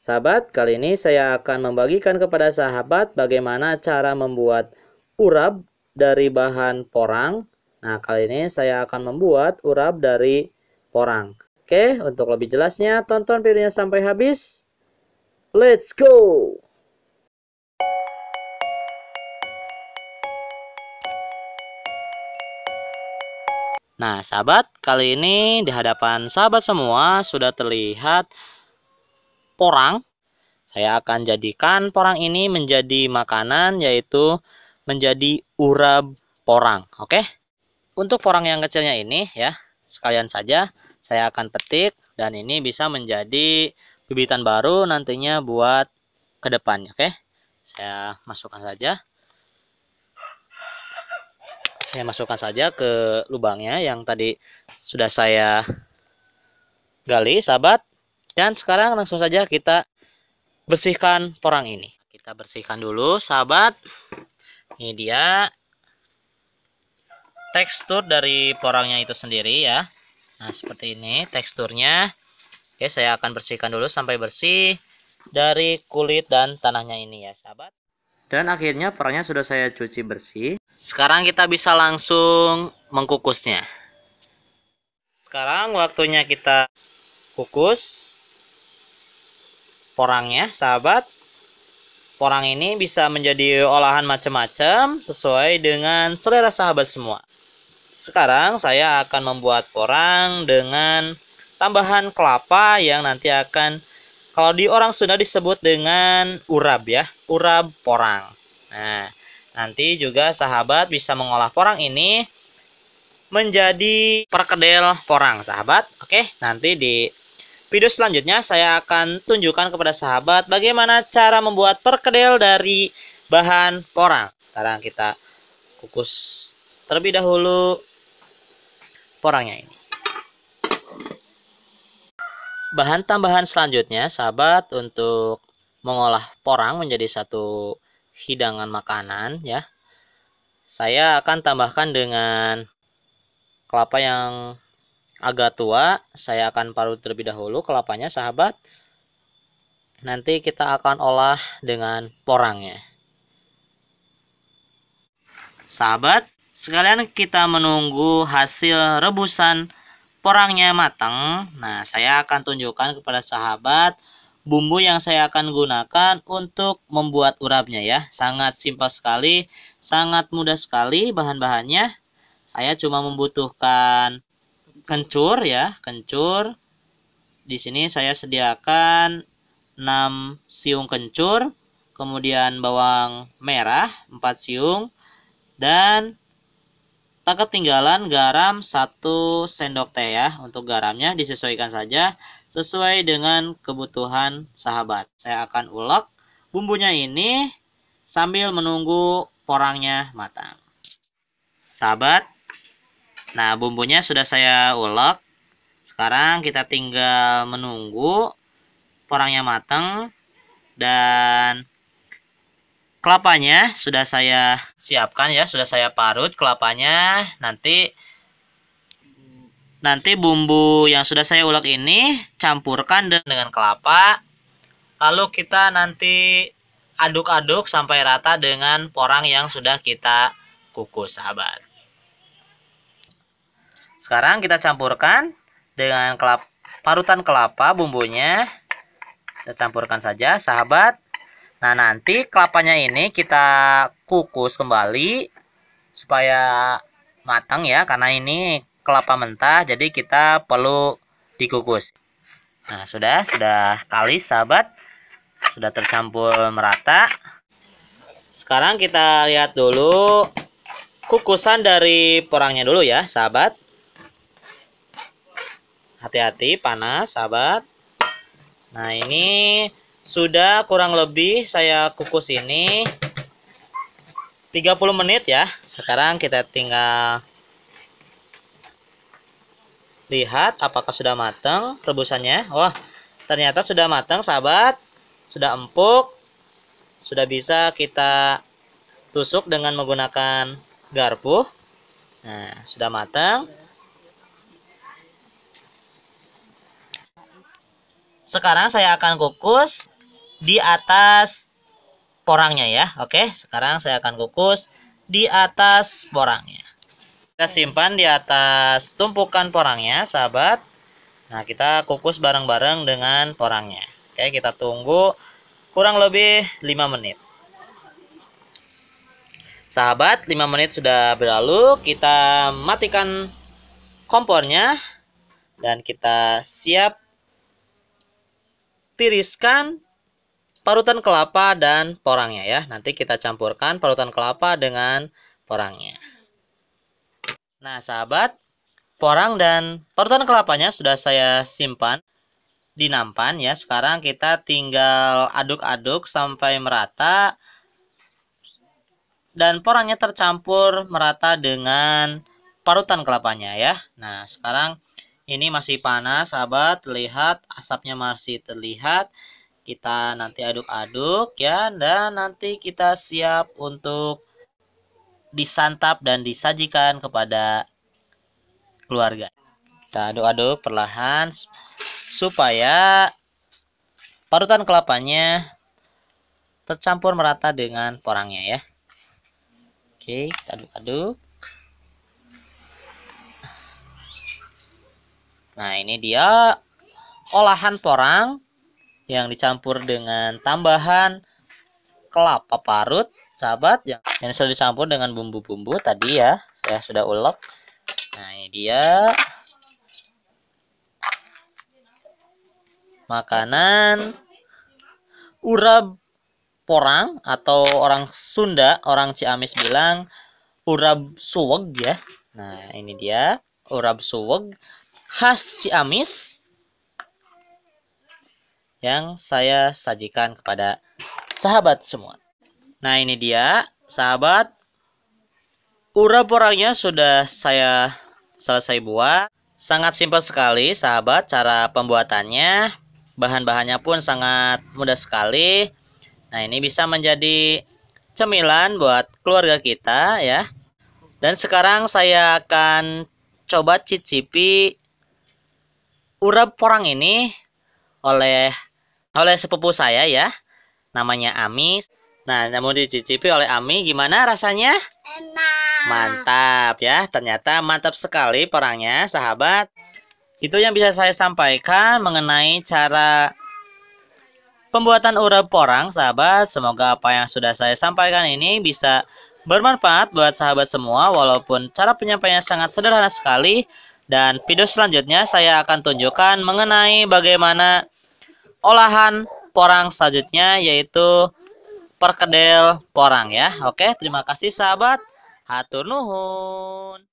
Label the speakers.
Speaker 1: Sahabat, kali ini saya akan membagikan kepada sahabat bagaimana cara membuat urap dari bahan porang. Nah, kali ini saya akan membuat urap dari porang. Oke, untuk lebih jelasnya tonton videonya sampai habis. Let's go! Nah, sahabat, kali ini di hadapan sahabat semua sudah terlihat porang. Saya akan jadikan porang ini menjadi makanan yaitu menjadi urap porang, oke? Untuk porang yang kecilnya ini ya, sekalian saja saya akan petik dan ini bisa menjadi bibitan baru nantinya buat ke depan oke? Saya masukkan saja. Saya masukkan saja ke lubangnya yang tadi sudah saya gali, sahabat. Dan sekarang langsung saja kita bersihkan porang ini. Kita bersihkan dulu sahabat. Ini dia tekstur dari porangnya itu sendiri ya. Nah seperti ini teksturnya. Oke saya akan bersihkan dulu sampai bersih dari kulit dan tanahnya ini ya sahabat. Dan akhirnya porangnya sudah saya cuci bersih. Sekarang kita bisa langsung mengkukusnya. Sekarang waktunya kita kukus porangnya, sahabat. Porang ini bisa menjadi olahan macam-macam sesuai dengan selera sahabat semua. Sekarang saya akan membuat porang dengan tambahan kelapa yang nanti akan kalau di orang Sunda disebut dengan urab ya, urab porang. Nah, nanti juga sahabat bisa mengolah porang ini menjadi perkedel porang sahabat. Oke, nanti di Video selanjutnya saya akan tunjukkan kepada sahabat bagaimana cara membuat perkedel dari bahan porang. Sekarang kita kukus terlebih dahulu porangnya ini. Bahan tambahan selanjutnya sahabat untuk mengolah porang menjadi satu hidangan makanan ya. Saya akan tambahkan dengan kelapa yang agak tua, saya akan parut terlebih dahulu kelapanya sahabat. Nanti kita akan olah dengan porangnya. Sahabat, sekalian kita menunggu hasil rebusan porangnya matang. Nah, saya akan tunjukkan kepada sahabat bumbu yang saya akan gunakan untuk membuat urapnya ya. Sangat simpel sekali, sangat mudah sekali bahan-bahannya. Saya cuma membutuhkan kencur ya, kencur. Di sini saya sediakan 6 siung kencur, kemudian bawang merah 4 siung dan tak ketinggalan garam 1 sendok teh ya. Untuk garamnya disesuaikan saja sesuai dengan kebutuhan sahabat. Saya akan ulek bumbunya ini sambil menunggu porangnya matang. Sahabat, Nah, bumbunya sudah saya ulek. Sekarang kita tinggal menunggu porangnya matang dan kelapanya sudah saya siapkan ya, sudah saya parut kelapanya. Nanti nanti bumbu yang sudah saya ulek ini campurkan dengan kelapa. Lalu kita nanti aduk-aduk sampai rata dengan porang yang sudah kita kukus, sahabat. Sekarang kita campurkan dengan kelapa, parutan kelapa bumbunya. Kita campurkan saja, sahabat. Nah, nanti kelapanya ini kita kukus kembali supaya matang ya, karena ini kelapa mentah, jadi kita perlu dikukus. Nah, sudah, sudah kalis, sahabat. Sudah tercampur merata. Sekarang kita lihat dulu kukusan dari porangnya dulu ya, sahabat. Hati-hati panas sahabat. Nah ini sudah kurang lebih saya kukus ini 30 menit ya. Sekarang kita tinggal lihat apakah sudah matang rebusannya. Wah, ternyata sudah matang sahabat. Sudah empuk. Sudah bisa kita tusuk dengan menggunakan garpu. Nah, sudah matang. Sekarang saya akan kukus di atas porangnya ya. Oke, sekarang saya akan kukus di atas porangnya. Kita simpan di atas tumpukan porangnya, sahabat. Nah, kita kukus bareng-bareng dengan porangnya. Oke, kita tunggu kurang lebih 5 menit. Sahabat, 5 menit sudah berlalu, kita matikan kompornya dan kita siap tiriskan parutan kelapa dan porangnya ya. Nanti kita campurkan parutan kelapa dengan porangnya. Nah, sahabat, porang dan parutan kelapanya sudah saya simpan di nampan ya. Sekarang kita tinggal aduk-aduk sampai merata dan porangnya tercampur merata dengan parutan kelapanya ya. Nah, sekarang ini masih panas, sahabat. Lihat asapnya masih terlihat. Kita nanti aduk-aduk ya dan nanti kita siap untuk disantap dan disajikan kepada keluarga. Kita aduk-aduk perlahan supaya parutan kelapanya tercampur merata dengan porangnya ya. Oke, kita aduk-aduk. Nah, ini dia olahan porang yang dicampur dengan tambahan kelapa parut, sahabat, yang, yang sudah dicampur dengan bumbu-bumbu tadi ya. Saya sudah ulek. Nah, ini dia. Makanan urab porang atau orang Sunda, orang Ciamis bilang urab suweg ya. Nah, ini dia urab suweg khas Ciamis yang saya sajikan kepada sahabat semua. Nah, ini dia, sahabat. Urap porangnya sudah saya selesai buat. Sangat simpel sekali, sahabat, cara pembuatannya. Bahan-bahannya pun sangat mudah sekali. Nah, ini bisa menjadi cemilan buat keluarga kita ya. Dan sekarang saya akan coba cicipi urap porang ini oleh oleh sepupu saya ya. Namanya Ami. Nah, namun dicicipi oleh Ami gimana rasanya? Enak. Mantap ya. Ternyata mantap sekali porangnya, sahabat. Itu yang bisa saya sampaikan mengenai cara pembuatan urap porang, sahabat. Semoga apa yang sudah saya sampaikan ini bisa bermanfaat buat sahabat semua walaupun cara penyampaiannya sangat sederhana sekali dan video selanjutnya saya akan tunjukkan mengenai bagaimana olahan porang selanjutnya yaitu perkedel porang ya. Oke, terima kasih sahabat. Hatur nuhun.